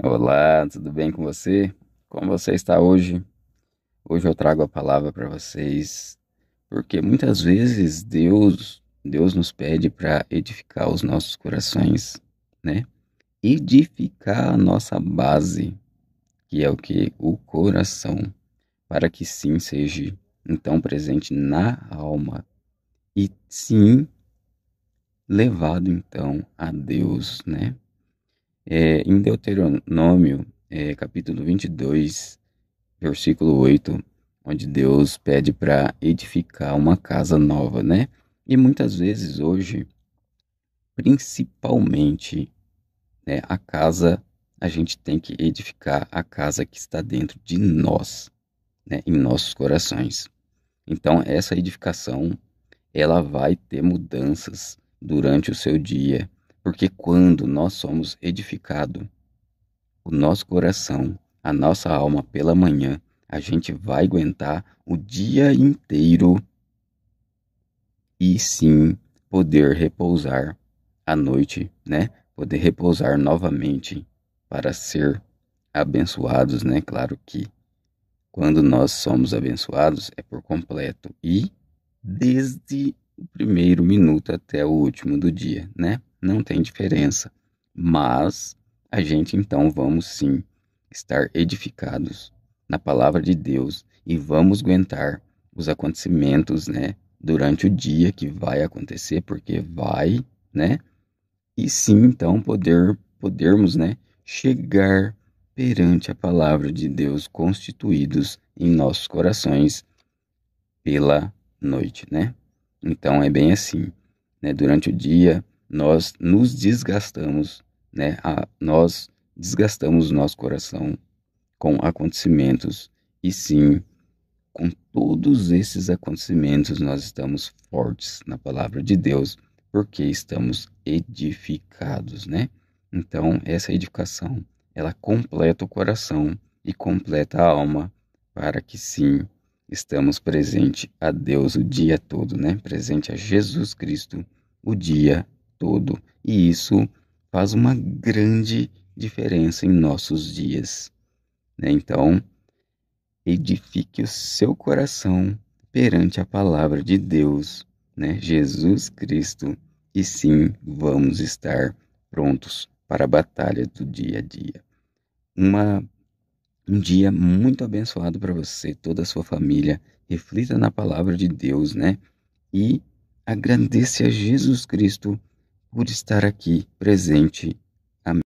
Olá, tudo bem com você? Como você está hoje? Hoje eu trago a palavra para vocês, porque muitas vezes Deus, Deus nos pede para edificar os nossos corações, né? Edificar a nossa base, que é o que o coração, para que sim seja então presente na alma e sim levado então a Deus, né? É, em Deuteronômio, é, capítulo 22, versículo 8, onde Deus pede para edificar uma casa nova, né? E muitas vezes hoje, principalmente, né, a casa, a gente tem que edificar a casa que está dentro de nós, né, em nossos corações. Então, essa edificação, ela vai ter mudanças durante o seu dia, porque quando nós somos edificados, o nosso coração, a nossa alma pela manhã, a gente vai aguentar o dia inteiro e sim poder repousar à noite, né? Poder repousar novamente para ser abençoados, né? Claro que quando nós somos abençoados é por completo e desde o primeiro minuto até o último do dia, né? não tem diferença. Mas a gente então vamos sim estar edificados na palavra de Deus e vamos aguentar os acontecimentos, né, durante o dia que vai acontecer, porque vai, né? E sim, então poder podermos, né, chegar perante a palavra de Deus constituídos em nossos corações pela noite, né? Então é bem assim, né? Durante o dia nós nos desgastamos, né? A, nós desgastamos nosso coração com acontecimentos e sim com todos esses acontecimentos nós estamos fortes na palavra de Deus porque estamos edificados, né? Então essa edificação ela completa o coração e completa a alma para que sim estamos presente a Deus o dia todo, né? Presente a Jesus Cristo o dia todo, e isso faz uma grande diferença em nossos dias. Né? Então, edifique o seu coração perante a palavra de Deus, né? Jesus Cristo, e sim vamos estar prontos para a batalha do dia a dia. Uma, um dia muito abençoado para você, toda a sua família. Reflita na palavra de Deus, né? E agradeça a Jesus Cristo por estar aqui presente. Amém.